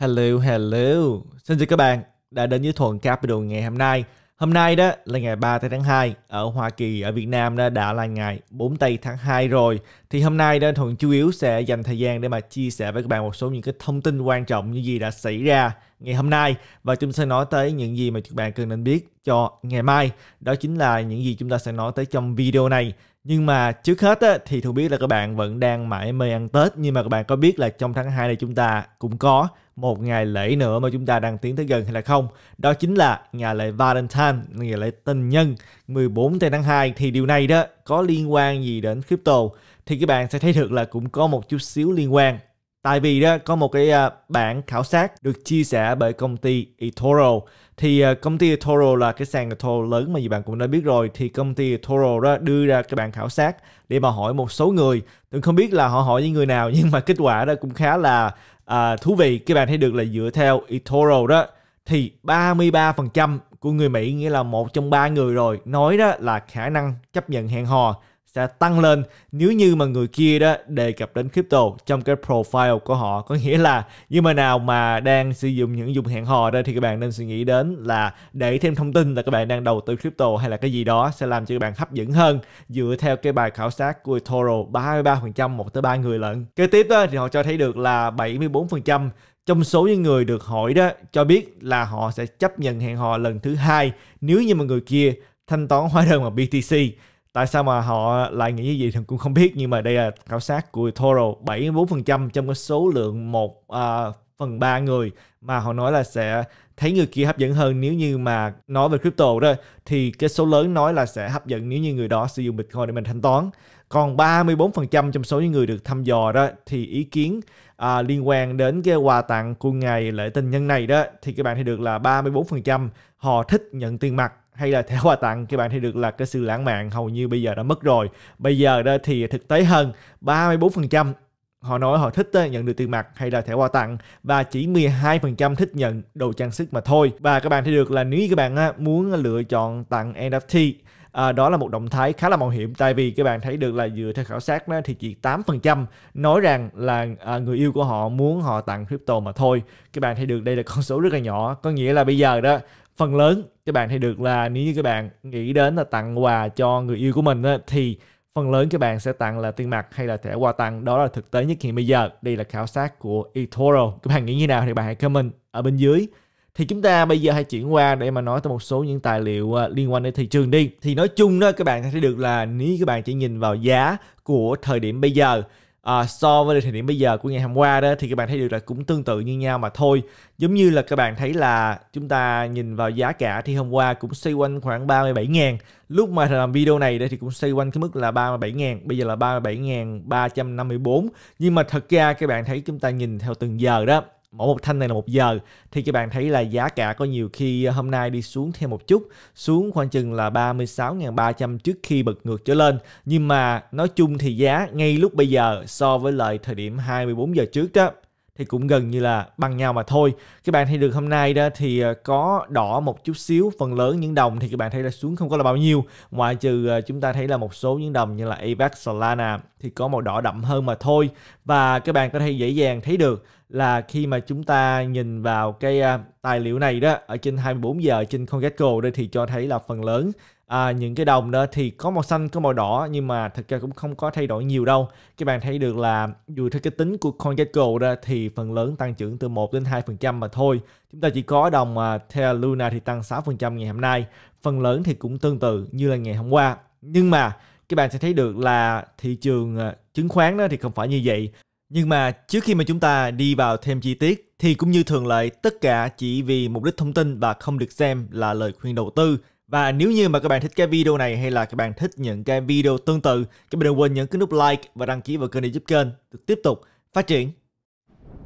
Hello, hello. Xin chào các bạn đã đến với Thuận Capital ngày hôm nay. Hôm nay đó là ngày 3 tây tháng 2 ở Hoa Kỳ, ở Việt Nam đó đã là ngày 4 tây tháng 2 rồi. Thì hôm nay đó Thuận chủ yếu sẽ dành thời gian để mà chia sẻ với các bạn một số những cái thông tin quan trọng như gì đã xảy ra ngày hôm nay và chúng sẽ nói tới những gì mà các bạn cần nên biết cho ngày mai. Đó chính là những gì chúng ta sẽ nói tới trong video này. Nhưng mà trước hết á, thì Thu biết là các bạn vẫn đang mãi mê ăn Tết nhưng mà các bạn có biết là trong tháng 2 này chúng ta cũng có một ngày lễ nữa mà chúng ta đang tiến tới gần hay là không? Đó chính là ngày lễ Valentine, ngày lễ tình nhân 14 tháng 2 thì điều này đó có liên quan gì đến crypto thì các bạn sẽ thấy được là cũng có một chút xíu liên quan Tại vì đó có một cái à, bản khảo sát được chia sẻ bởi công ty eToro. Thì à, công ty eToro là cái sàn eToro lớn mà nhiều bạn cũng đã biết rồi. Thì công ty eToro đó đưa ra cái bản khảo sát để mà hỏi một số người. Tôi không biết là họ hỏi những người nào nhưng mà kết quả đó cũng khá là à, thú vị. Các bạn thấy được là dựa theo eToro đó thì 33% của người Mỹ nghĩa là một trong ba người rồi nói đó là khả năng chấp nhận hẹn hò sẽ tăng lên nếu như mà người kia đó đề cập đến crypto trong cái profile của họ có nghĩa là như mà nào mà đang sử dụng những dùng hẹn hò đây thì các bạn nên suy nghĩ đến là để thêm thông tin là các bạn đang đầu tư crypto hay là cái gì đó sẽ làm cho các bạn hấp dẫn hơn dựa theo cái bài khảo sát của Toro 33% một tới ba người lận kế tiếp đó, thì họ cho thấy được là 74% trong số những người được hỏi đó cho biết là họ sẽ chấp nhận hẹn hò lần thứ hai nếu như mà người kia thanh toán hóa đơn bằng BTC Tại sao mà họ lại nghĩ như vậy thì cũng không biết nhưng mà đây là khảo sát của Toro 74% trong cái số lượng một uh, phần ba người mà họ nói là sẽ thấy người kia hấp dẫn hơn nếu như mà nói về crypto đó thì cái số lớn nói là sẽ hấp dẫn nếu như người đó sử dụng Bitcoin để mình thanh toán. Còn 34% trong số những người được thăm dò đó thì ý kiến à, liên quan đến cái quà tặng của ngày lễ tình nhân này đó thì các bạn thấy được là 34% họ thích nhận tiền mặt hay là thẻ quà tặng các bạn thấy được là cái sự lãng mạn hầu như bây giờ đã mất rồi bây giờ đó thì thực tế hơn 34% họ nói họ thích nhận được tiền mặt hay là thẻ quà tặng và chỉ 12% thích nhận đồ trang sức mà thôi và các bạn thấy được là nếu như các bạn muốn lựa chọn tặng NFT À, đó là một động thái khá là mạo hiểm tại vì các bạn thấy được là dựa theo khảo sát đó, thì chỉ 8% nói rằng là à, người yêu của họ muốn họ tặng crypto mà thôi. Các bạn thấy được đây là con số rất là nhỏ, có nghĩa là bây giờ đó phần lớn các bạn thấy được là nếu như các bạn nghĩ đến là tặng quà cho người yêu của mình á, thì phần lớn các bạn sẽ tặng là tiền mặt hay là thẻ quà tặng đó là thực tế nhất hiện bây giờ đây là khảo sát của eToro các bạn nghĩ như nào thì bạn hãy comment ở bên dưới thì chúng ta bây giờ hãy chuyển qua để mà nói tới một số những tài liệu ờ, liên quan đến thị trường đi thì nói chung đó các bạn thấy được là nếu các bạn chỉ nhìn vào giá của thời điểm bây giờ à, so với thời điểm bây giờ của ngày hôm qua đó thì các bạn thấy được là cũng tương tự như nhau mà thôi giống như là các bạn thấy là chúng ta nhìn vào giá cả thì hôm qua cũng xoay quanh khoảng 37 ngàn lúc mà làm video này đây thì cũng xoay quanh cái mức là 37 ngàn bây giờ là 37 ngàn 354 nhưng mà thật ra các bạn thấy chúng ta nhìn theo từng giờ đó mỗi một thanh này là một giờ thì các bạn thấy là giá cả có nhiều khi hôm nay đi xuống thêm một chút xuống khoảng chừng là 36.300 trước khi bật ngược trở lên nhưng mà nói chung thì giá ngay lúc bây giờ so với lại thời điểm 24 giờ trước đó thì cũng gần như là bằng nhau mà thôi các bạn thấy được hôm nay đó thì ờ, có đỏ một chút xíu phần lớn những đồng thì các bạn thấy là xuống không có là bao nhiêu ngoại trừ ờ, chúng ta thấy là một số những đồng như là Avax Solana thì có màu đỏ đậm hơn mà thôi và các bạn có thể dễ dàng thấy được là khi mà chúng ta nhìn vào cái ờ, tài liệu này đó ở trên 24 giờ trên CoinGecko đây thì cho thấy là phần lớn à, những cái đồng đó thì có màu xanh có màu đỏ nhưng mà thực ra cũng không có thay đổi nhiều đâu các bạn thấy được là dù theo cái tính của CoinGecko đó thì phần lớn tăng trưởng từ 1 đến 2 phần trăm mà thôi chúng ta chỉ có đồng mà Terra Luna thì tăng 6 phần trăm ngày hôm nay phần lớn thì cũng tương tự như là ngày hôm qua nhưng mà các bạn sẽ thấy được là thị trường à, chứng khoán đó thì không phải như vậy nhưng mà trước khi mà chúng ta đi vào thêm chi tiết thì cũng như thường lệ tất cả chỉ vì mục đích thông tin và không được xem là lời khuyên đầu tư và nếu như mà các bạn thích cái video này hay là các bạn thích những cái video tương tự, các bạn đừng quên nhấn cái nút like và đăng ký vào kênh để giúp kênh được tiếp tục phát triển.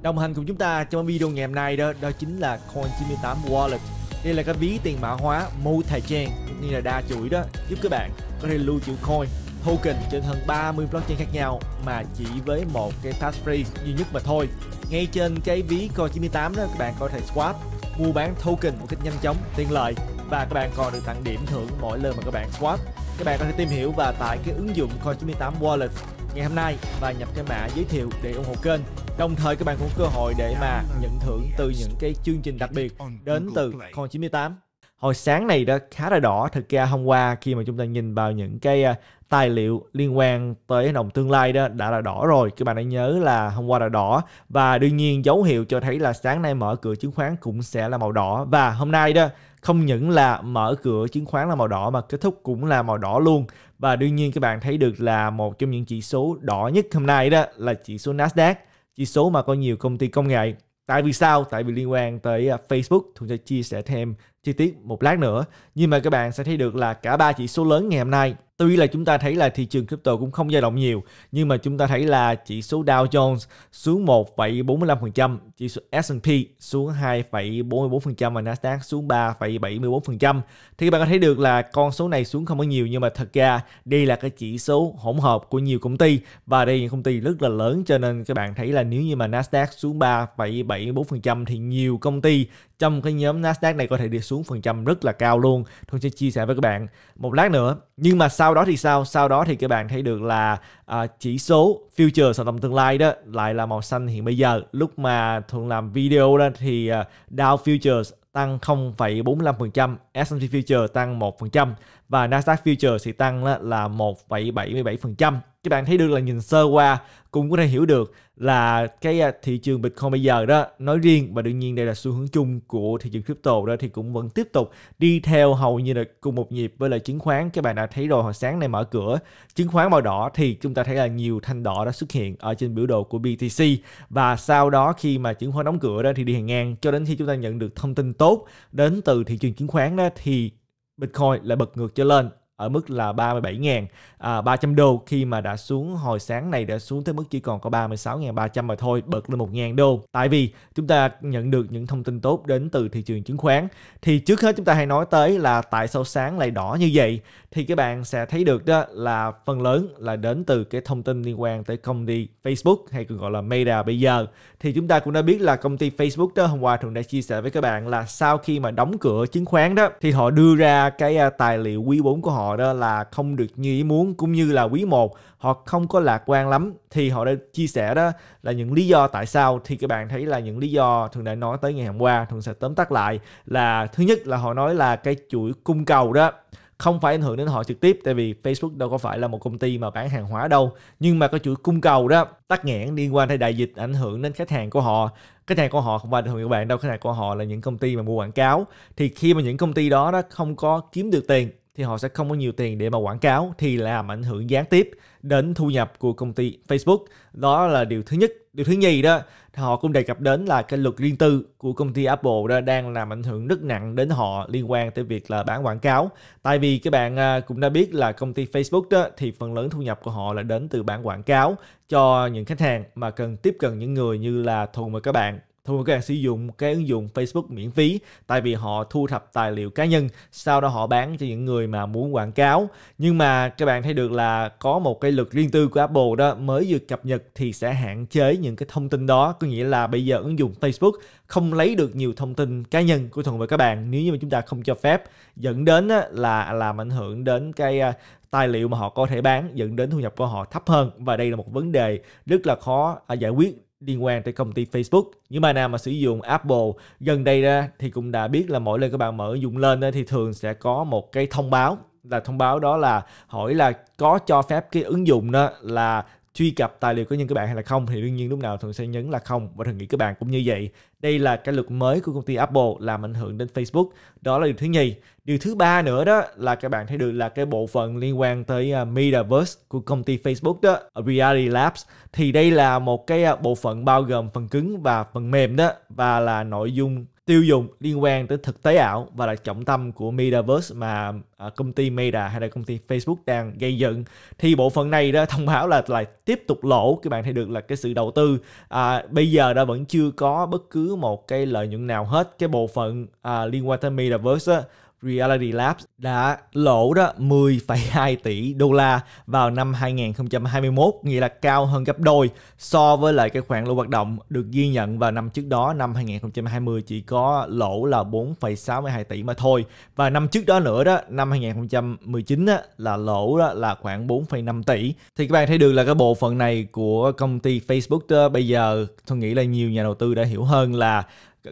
Đồng hành cùng chúng ta trong video ngày hôm nay đó đó chính là Coin98 Wallet. Đây là cái ví tiền mã hóa mô thời trang cũng như là đa chuỗi đó giúp các bạn có thể lưu trữ coin token trên hơn 30 blockchain khác nhau mà chỉ với một cái tax free duy nhất mà thôi. Ngay trên cái ví Coin98 đó các bạn có thể swap mua bán token một cách nhanh chóng, tiện lợi và các bạn còn được tặng điểm thưởng mỗi lần mà các bạn swap. Các bạn có thể tìm hiểu và tải cái ứng dụng Coin98 Wallet ngày hôm nay và nhập cái mã giới thiệu để ủng hộ kênh. Đồng thời các bạn cũng cơ hội để mà nhận thưởng từ những cái chương trình đặc biệt đến từ Coin98 hồi sáng này đó khá là đỏ thực ra hôm qua khi mà chúng ta nhìn vào những cái à, tài liệu liên quan tới đồng tương lai đó đã là đỏ rồi các bạn hãy nhớ là hôm qua đã đỏ và đương nhiên dấu hiệu cho thấy là sáng nay mở cửa chứng khoán cũng sẽ là màu đỏ và hôm nay đó không những là mở cửa chứng khoán là màu đỏ mà kết thúc cũng là màu đỏ luôn và đương nhiên các bạn thấy được là một trong những chỉ số đỏ nhất hôm nay đó là chỉ số Nasdaq chỉ số mà có nhiều công ty công nghệ tại vì sao tại vì liên quan tới à, Facebook tôi sẽ chia sẻ thêm chi tiết một lát nữa nhưng mà các bạn sẽ thấy được là cả ba chỉ số lớn ngày hôm nay Tuy là chúng ta thấy là thị trường crypto cũng không dao động nhiều, nhưng mà chúng ta thấy là chỉ số Dow Jones xuống 1,45%, chỉ số S&P xuống 2,44% và Nasdaq xuống 3,74%. Thì các bạn có thấy được là con số này xuống không có nhiều nhưng mà thật ra đây là cái chỉ số hỗn hợp của nhiều công ty và đây là những công ty rất là lớn cho nên các bạn thấy là nếu như mà Nasdaq xuống 3,74% thì nhiều công ty trong cái nhóm Nasdaq này có thể đi xuống phần trăm rất là cao luôn. Tôi sẽ chia sẻ với các bạn một lát nữa. Nhưng mà sau sau đó thì sao sau đó thì các bạn thấy được là à, chỉ số future sản phẩm tương lai đó lại là màu xanh hiện bây giờ lúc mà thường làm video đó thì à, Dow futures tăng 0,45%, S&P Future tăng 1% và Nasdaq Future thì tăng là 1,77%. Các bạn thấy được là nhìn sơ qua cũng có thể hiểu được là cái à, thị trường Bitcoin bây giờ đó nói riêng và đương nhiên đây là xu hướng chung của thị trường crypto đó thì cũng vẫn tiếp tục đi theo hầu như là cùng một nhịp với lại chứng khoán các bạn đã thấy rồi hồi sáng này mở cửa chứng khoán màu đỏ thì chúng ta thấy là nhiều thanh đỏ đã xuất hiện ở trên biểu đồ của BTC và sau đó khi mà chứng khoán đóng cửa đó thì đi hàng ngang cho đến khi chúng ta nhận được thông tin tốt đến từ thị trường chứng khoán đó thì Bitcoin lại bật ngược trở lên ở mức là 37.000 à, 300 đô khi mà đã xuống hồi sáng này đã xuống tới mức chỉ còn có 36.300 mà thôi bật lên 1.000 đô tại vì chúng ta nhận được những thông tin tốt đến từ thị trường chứng khoán thì trước hết chúng ta hay nói tới là tại sao sáng lại đỏ như vậy thì các bạn sẽ thấy được đó là phần lớn là đến từ cái thông tin liên quan tới công ty Facebook hay còn gọi là Meta bây giờ thì chúng ta cũng đã biết là công ty Facebook đó hôm qua thường đã chia sẻ với các bạn là sau khi mà đóng cửa chứng khoán đó thì họ đưa ra cái à, tài liệu quý 4 của họ đó là không được như ý muốn cũng như là quý 1 họ không có lạc quan lắm thì họ đã chia sẻ đó là những lý do tại sao thì các bạn thấy là những lý do thường đã nói tới ngày hôm qua thường sẽ tóm tắt lại là thứ nhất là họ nói là cái chuỗi cung cầu đó không phải ảnh hưởng đến họ trực tiếp tại vì Facebook đâu có phải là một công ty mà bán hàng hóa đâu nhưng mà cái chuỗi cung cầu đó tắc nghẽn liên quan tới đại dịch ảnh hưởng đến khách hàng của họ khách hàng của họ không phải thường các bạn đâu khách hàng của họ là những công ty mà mua quảng cáo thì khi mà những công ty đó đó không có kiếm được tiền thì họ sẽ không có nhiều tiền để mà quảng cáo thì làm ảnh hưởng gián tiếp đến thu nhập của công ty Facebook. Đó là điều thứ nhất. Điều thứ nhì đó họ cũng đề cập đến là cái luật riêng tư của công ty Apple đó đang làm ảnh hưởng rất nặng đến họ liên quan tới việc là bán quảng cáo. Tại vì các bạn à, cũng đã biết là công ty Facebook đó thì phần lớn thu nhập của họ là đến từ bán quảng cáo cho những khách hàng mà cần tiếp cận những người như là thùng và các bạn thu các bạn sử dụng cái ứng dụng Facebook miễn phí tại vì họ thu thập tài liệu cá nhân sau đó họ bán cho những người mà muốn quảng cáo nhưng mà các bạn thấy được là có một cái luật riêng tư của Apple đó mới vừa cập nhật thì sẽ hạn chế những cái thông tin đó có nghĩa là bây giờ ứng dụng Facebook không lấy được nhiều thông tin cá nhân của thuận với các bạn nếu như mà chúng ta không cho phép dẫn đến là làm ảnh hưởng đến cái à, tài liệu mà họ có thể bán dẫn đến thu nhập của họ thấp hơn và đây là một vấn đề rất là khó à, giải quyết liên quan tới công ty Facebook. Những bạn nào mà sử dụng Apple gần đây ra thì cũng đã biết là mỗi lần các bạn mở ứng dụng lên thì thường sẽ có một cái thông báo là thông báo đó là hỏi là có cho phép cái ứng dụng đó là truy cập tài liệu của những của bạn hay là không thì đương nhiên lúc nào thường sẽ nhấn là không và thường nghĩ các bạn cũng như vậy đây là cái luật mới của công ty Apple làm ảnh hưởng đến Facebook đó là điều thứ nhì điều thứ ba nữa đó là các bạn thấy được là cái bộ phận liên quan tới à, Metaverse của công ty Facebook đó Reality Labs thì đây là một cái à, bộ phận bao gồm phần cứng và phần mềm đó và là nội dung tiêu dùng liên quan tới thực tế ảo và là trọng tâm của Metaverse mà à, công ty Meta hay là công ty Facebook đang gây dựng thì bộ phận này đó thông báo là lại tiếp tục lỗ các bạn thấy được là cái sự đầu tư à, bây giờ đã vẫn chưa có bất cứ một cái lợi nhuận nào hết cái bộ phận à, liên quan tới Metaverse đó, Reality Labs đã lỗ đó 10,2 tỷ đô la vào năm 2021, nghĩa là cao hơn gấp đôi so với lại cái khoản lỗ hoạt động được ghi nhận vào năm trước đó năm 2020 chỉ có lỗ là 4,62 tỷ mà thôi. Và năm trước đó nữa đó, năm 2019 đó, là lỗ đó là khoảng 4,5 tỷ. Thì các bạn thấy được là cái bộ phận này của công ty Facebook đó, bây giờ tôi nghĩ là nhiều nhà đầu tư đã hiểu hơn là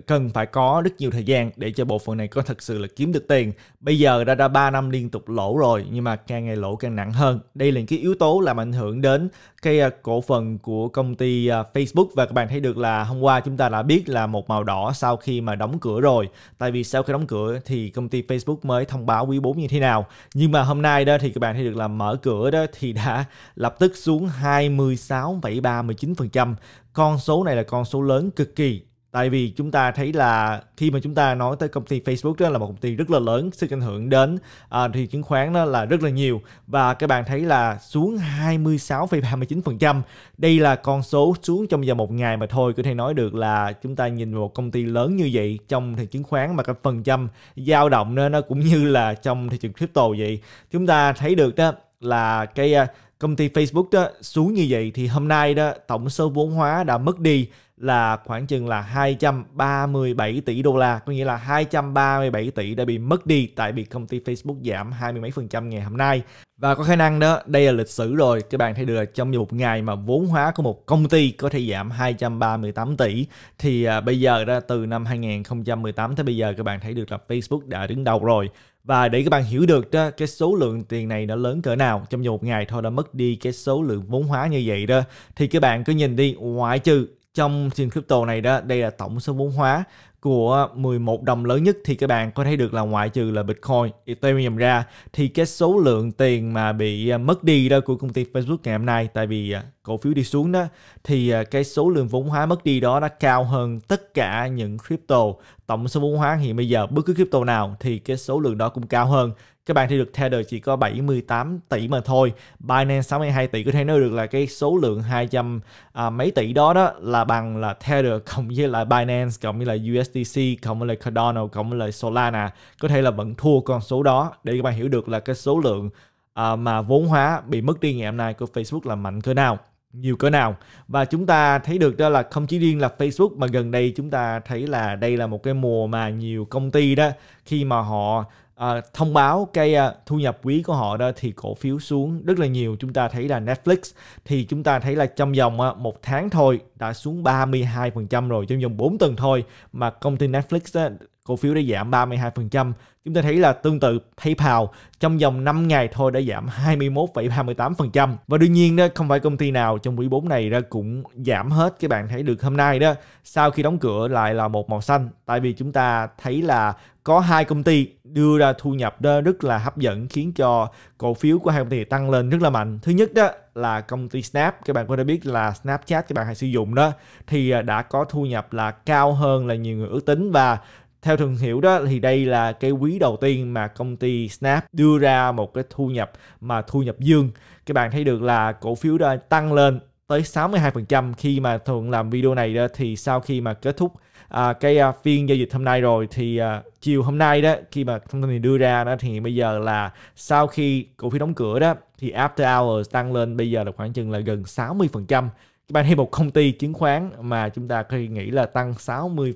cần phải có rất nhiều thời gian để cho bộ phận này có thật sự là kiếm được tiền. Bây giờ đã ra 3 năm liên tục lỗ rồi nhưng mà càng ngày lỗ càng nặng hơn. Đây là những cái yếu tố làm ảnh hưởng đến cái à, cổ phần của công ty à, Facebook và các bạn thấy được là hôm qua chúng ta đã biết là một màu đỏ sau khi mà đóng cửa rồi. Tại vì sau khi đóng cửa thì công ty Facebook mới thông báo quý 4 như thế nào. Nhưng mà hôm nay đó thì các bạn thấy được là mở cửa đó thì đã lập tức xuống 26,39%. Con số này là con số lớn cực kỳ tại vì chúng ta thấy là khi mà chúng ta nói tới công ty Facebook đó là một công ty rất là lớn sức ảnh hưởng đến uh, à, thị chứng khoán đó là rất là nhiều và các bạn thấy là xuống 26,29% đây là con số xuống trong vòng một ngày mà thôi có thể nói được là chúng ta nhìn một công ty lớn như vậy trong thị chứng khoán mà cái phần trăm dao động đó, nó cũng như là trong thị trường crypto vậy chúng ta thấy được đó là cái à, công ty Facebook đó xuống như vậy thì hôm nay đó tổng số vốn hóa đã mất đi là khoảng chừng là 237 tỷ đô la, có nghĩa là 237 tỷ đã bị mất đi tại vì công ty Facebook giảm hai mươi mấy phần trăm ngày hôm nay. Và có khả năng đó, đây là lịch sử rồi, các bạn thấy được trong một ngày mà vốn hóa của một công ty có thể giảm 238 tỷ thì à, bây giờ đó từ năm 2018 tới bây giờ các bạn thấy được là Facebook đã đứng đầu rồi và để các bạn hiểu được đó cái số lượng tiền này nó lớn cỡ nào trong một ngày thôi đã mất đi cái số lượng vốn hóa như vậy đó thì các bạn cứ nhìn đi ngoại trừ trong trường crypto này đó đây là tổng số vốn hóa của 11 đồng lớn nhất thì các bạn có thể được là ngoại trừ là Bitcoin, Ethereum ra thì cái số lượng tiền mà bị à, mất đi đó của công ty Facebook ngày hôm nay tại vì à, cổ phiếu đi xuống đó thì à, cái số lượng vốn hóa mất đi đó đã cao hơn tất cả những crypto tổng số vốn hóa hiện bây giờ bất cứ crypto nào thì cái số lượng đó cũng cao hơn các bạn thì được Tether chỉ có 78 tỷ mà thôi Binance 62 tỷ có thể nói được là cái số lượng 200 à, mấy tỷ đó đó là bằng là Tether cộng với lại Binance cộng với lại USDC cộng với lại Cardano cộng với lại Solana có thể là vẫn thua con số đó để các bạn hiểu được là cái số lượng à, mà vốn hóa bị mất đi ngày hôm nay của Facebook là mạnh cỡ nào nhiều cỡ nào và chúng ta thấy được đó là không chỉ riêng là Facebook mà gần đây chúng ta thấy là đây là một cái mùa mà nhiều công ty đó khi mà họ à, thông báo cái à, thu nhập quý của họ đó thì cổ phiếu xuống rất là nhiều chúng ta thấy là Netflix thì chúng ta thấy là trong vòng à, một tháng thôi đã xuống 32% rồi trong vòng 4 tuần thôi mà công ty Netflix á, cổ phiếu đã giảm 32%. Chúng ta thấy là tương tự PayPal trong vòng 5 ngày thôi đã giảm 21,38%. Và đương nhiên đó không phải công ty nào trong quý 4 này ra cũng giảm hết. Các bạn thấy được hôm nay đó sau khi đóng cửa lại là một màu xanh. Tại vì chúng ta thấy là có hai công ty đưa ra thu nhập đó rất là hấp dẫn khiến cho cổ phiếu của hai công ty tăng lên rất là mạnh. Thứ nhất đó là công ty Snap, các bạn có thể biết là Snapchat các bạn hay sử dụng đó thì à, đã có thu nhập là cao hơn là nhiều người ước tính và theo thương hiệu đó thì đây là cái quý đầu tiên mà công ty Snap đưa ra một cái thu nhập mà thu nhập dương. Các bạn thấy được là cổ phiếu đó tăng lên tới 62% khi mà Thuận làm video này đó thì sau khi mà kết thúc à, cái à, phiên giao dịch hôm nay rồi thì à, chiều hôm nay đó khi mà thông tin này đưa ra đó thì bây giờ là sau khi cổ phiếu đóng cửa đó thì after hours tăng lên bây giờ là khoảng chừng là gần 60% bạn hay một công ty chứng khoán mà chúng ta khi nghĩ là tăng 60%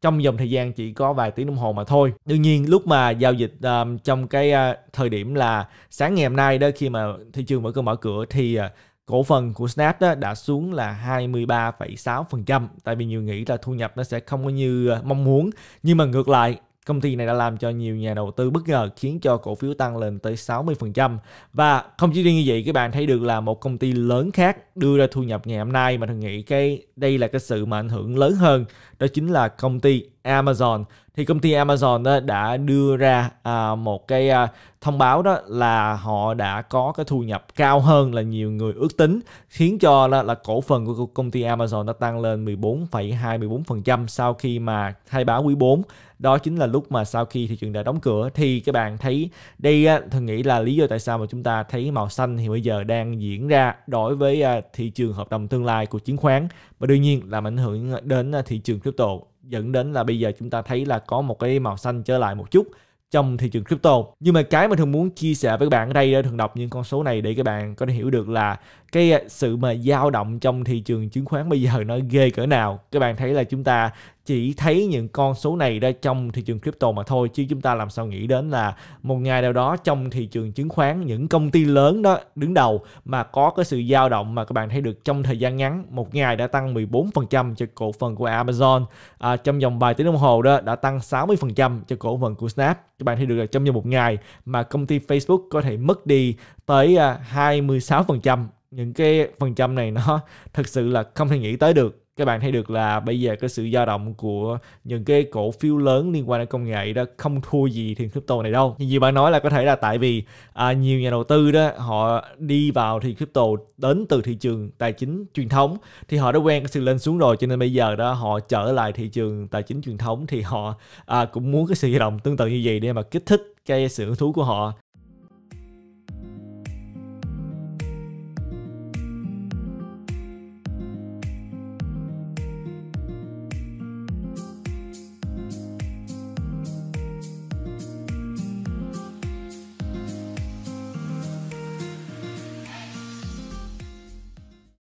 trong dòng thời gian chỉ có vài tiếng đồng hồ mà thôi. Đương nhiên lúc mà giao dịch um, trong cái uh, thời điểm là sáng ngày hôm nay đó khi mà thị trường mở cửa mở cửa thì uh, cổ phần của Snap đó đã xuống là 23,6% tại vì nhiều nghĩ là thu nhập nó sẽ không có như uh, mong muốn nhưng mà ngược lại Công ty này đã làm cho nhiều nhà đầu tư bất ngờ khiến cho cổ phiếu tăng lên tới 60%. Và không chỉ riêng như vậy, các bạn thấy được là một công ty lớn khác đưa ra thu nhập ngày hôm nay mà thường nghĩ cái đây là cái sự mà ảnh hưởng lớn hơn, đó chính là công ty Amazon. Thì công ty Amazon đó đã đưa ra à, một cái à, thông báo đó là họ đã có cái thu nhập cao hơn là nhiều người ước tính, khiến cho là, là cổ phần của công ty Amazon đã tăng lên 14,24% sau khi mà khai báo quý 4 đó chính là lúc mà sau khi thị trường đã đóng cửa thì các bạn thấy đây á, nghĩ là lý do tại sao mà chúng ta thấy màu xanh thì bây giờ đang diễn ra đối với à, thị trường hợp đồng tương lai của chứng khoán và đương nhiên làm ảnh hưởng đến à, thị trường crypto dẫn đến là bây giờ chúng ta thấy là có một cái màu xanh trở lại một chút trong thị trường crypto. Nhưng mà cái mà thường muốn chia sẻ với các bạn ở đây à, thường đọc những con số này để các bạn có thể hiểu được là cái sự mà dao động trong thị trường chứng khoán bây giờ nó ghê cỡ nào. Các bạn thấy là chúng ta chỉ thấy những con số này ra trong thị trường crypto mà thôi chứ chúng ta làm sao nghĩ đến là một ngày nào đó trong thị trường chứng khoán những công ty lớn đó đứng đầu mà có cái sự dao động mà các bạn thấy được trong thời gian ngắn một ngày đã tăng 14% cho cổ phần của Amazon à, trong vòng vài tiếng đồng hồ đó đã tăng 60% cho cổ phần của Snap các bạn thấy được là trong vòng một ngày mà công ty Facebook có thể mất đi tới 26% à, những cái phần trăm này nó thật sự là không thể nghĩ tới được các bạn thấy được là bây giờ cái sự dao động của những cái cổ phiếu lớn liên quan đến công nghệ đó không thua gì thì crypto này đâu như bạn nói là có thể là tại vì à, nhiều nhà đầu tư đó họ đi vào thì crypto đến từ thị trường tài chính truyền thống thì họ đã quen cái sự lên xuống rồi cho nên bây giờ đó họ trở lại thị trường tài chính truyền thống thì họ à, cũng muốn cái sự dao động tương tự như vậy để mà kích thích cái sự hứng thú của họ